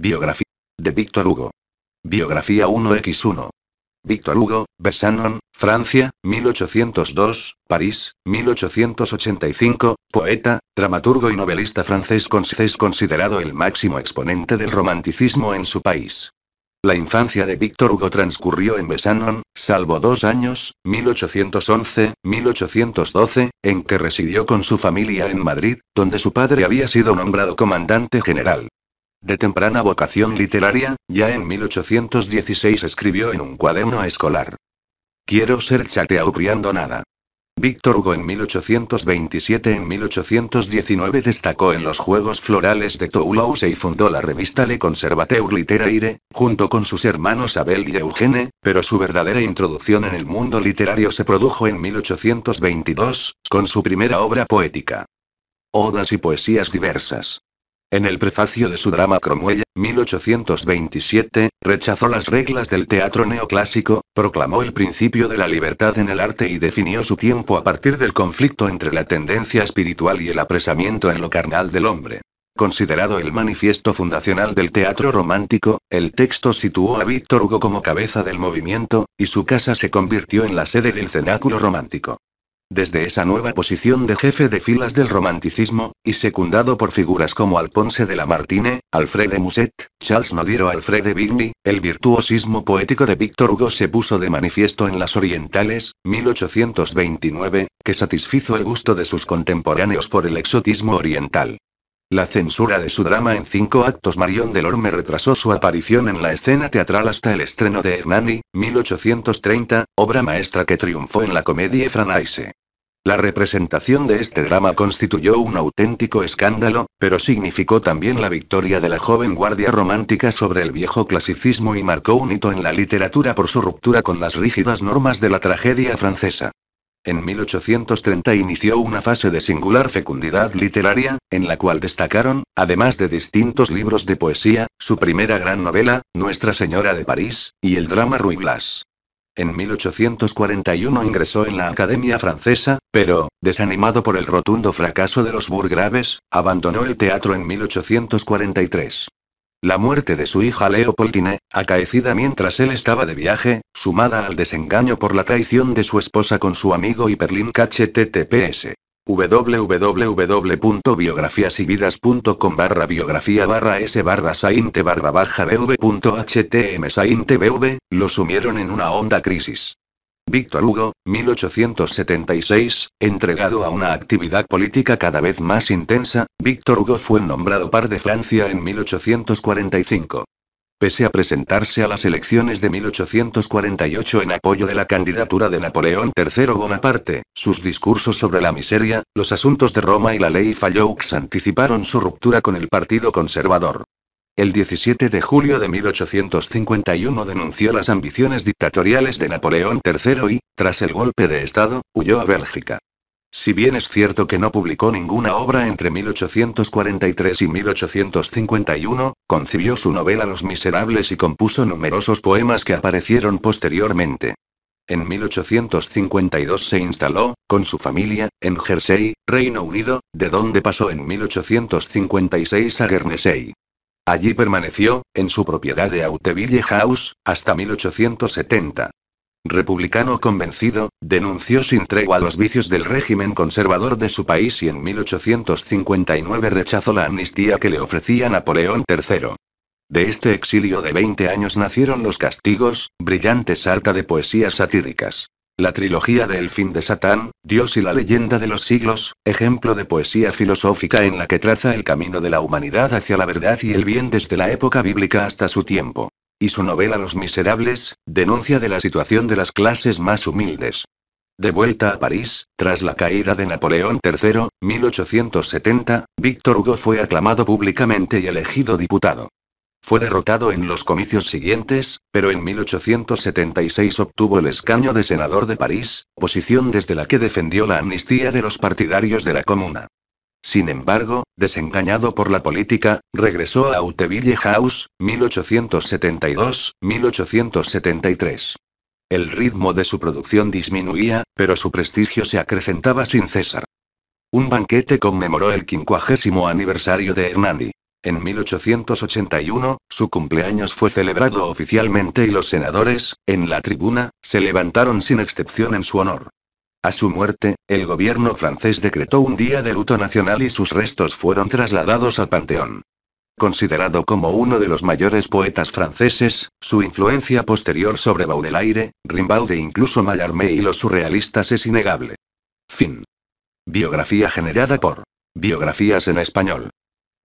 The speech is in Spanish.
Biografía de Víctor Hugo. Biografía 1x1. Víctor Hugo, Besanon, Francia, 1802, París, 1885, poeta, dramaturgo y novelista francés es considerado el máximo exponente del romanticismo en su país. La infancia de Víctor Hugo transcurrió en Besanon, salvo dos años, 1811-1812, en que residió con su familia en Madrid, donde su padre había sido nombrado comandante general. De temprana vocación literaria, ya en 1816 escribió en un cuaderno escolar. Quiero ser priando nada. Víctor Hugo en 1827 en 1819 destacó en los Juegos Florales de Toulouse y fundó la revista Le Conservateur Literaire, junto con sus hermanos Abel y Eugene, pero su verdadera introducción en el mundo literario se produjo en 1822, con su primera obra poética. Odas y poesías diversas. En el prefacio de su drama Cromwell, 1827, rechazó las reglas del teatro neoclásico, proclamó el principio de la libertad en el arte y definió su tiempo a partir del conflicto entre la tendencia espiritual y el apresamiento en lo carnal del hombre. Considerado el manifiesto fundacional del teatro romántico, el texto situó a Víctor Hugo como cabeza del movimiento, y su casa se convirtió en la sede del cenáculo romántico desde esa nueva posición de jefe de filas del romanticismo, y secundado por figuras como Alphonse de Lamartine, Alfred Musset, Charles Nodiro o Alfred Vigny, el virtuosismo poético de Víctor Hugo se puso de manifiesto en Las Orientales, 1829, que satisfizo el gusto de sus contemporáneos por el exotismo oriental. La censura de su drama en cinco actos Marion Delorme retrasó su aparición en la escena teatral hasta el estreno de Hernani, 1830, obra maestra que triunfó en la comedia franaise. La representación de este drama constituyó un auténtico escándalo, pero significó también la victoria de la joven guardia romántica sobre el viejo clasicismo y marcó un hito en la literatura por su ruptura con las rígidas normas de la tragedia francesa. En 1830 inició una fase de singular fecundidad literaria, en la cual destacaron, además de distintos libros de poesía, su primera gran novela, Nuestra Señora de París, y el drama Ruy Blas. En 1841 ingresó en la Academia Francesa, pero, desanimado por el rotundo fracaso de los burgraves, abandonó el teatro en 1843. La muerte de su hija Leopoldine, acaecida mientras él estaba de viaje, sumada al desengaño por la traición de su esposa con su amigo Hiperlink HTTPS, www.biografiasyvidas.com barra biografía barra s barra sainte barra baja bv.htm sainte bv, lo sumieron en una honda crisis. Víctor Hugo, 1876, entregado a una actividad política cada vez más intensa, Víctor Hugo fue nombrado par de Francia en 1845. Pese a presentarse a las elecciones de 1848 en apoyo de la candidatura de Napoleón III Bonaparte, sus discursos sobre la miseria, los asuntos de Roma y la ley Falloux anticiparon su ruptura con el Partido Conservador. El 17 de julio de 1851 denunció las ambiciones dictatoriales de Napoleón III y, tras el golpe de Estado, huyó a Bélgica. Si bien es cierto que no publicó ninguna obra entre 1843 y 1851, concibió su novela Los Miserables y compuso numerosos poemas que aparecieron posteriormente. En 1852 se instaló, con su familia, en Jersey, Reino Unido, de donde pasó en 1856 a Guernsey. Allí permaneció, en su propiedad de Auteville House, hasta 1870. Republicano convencido, denunció sin tregua los vicios del régimen conservador de su país y en 1859 rechazó la amnistía que le ofrecía Napoleón III. De este exilio de 20 años nacieron Los Castigos, brillante sarta de poesías satíricas. La trilogía de El fin de Satán, Dios y la leyenda de los siglos, ejemplo de poesía filosófica en la que traza el camino de la humanidad hacia la verdad y el bien desde la época bíblica hasta su tiempo. Y su novela Los Miserables, denuncia de la situación de las clases más humildes. De vuelta a París, tras la caída de Napoleón III, 1870, Víctor Hugo fue aclamado públicamente y elegido diputado. Fue derrotado en los comicios siguientes, pero en 1876 obtuvo el escaño de senador de París, posición desde la que defendió la amnistía de los partidarios de la Comuna. Sin embargo, desengañado por la política, regresó a Uteville House, 1872-1873. El ritmo de su producción disminuía, pero su prestigio se acrecentaba sin cesar. Un banquete conmemoró el quincuagésimo aniversario de Hernani. En 1881, su cumpleaños fue celebrado oficialmente y los senadores, en la tribuna, se levantaron sin excepción en su honor. A su muerte, el gobierno francés decretó un día de luto nacional y sus restos fueron trasladados al Panteón. Considerado como uno de los mayores poetas franceses, su influencia posterior sobre Baudelaire, Rimbaud e incluso Mallarmé y los surrealistas es innegable. Fin. Biografía generada por Biografías en Español.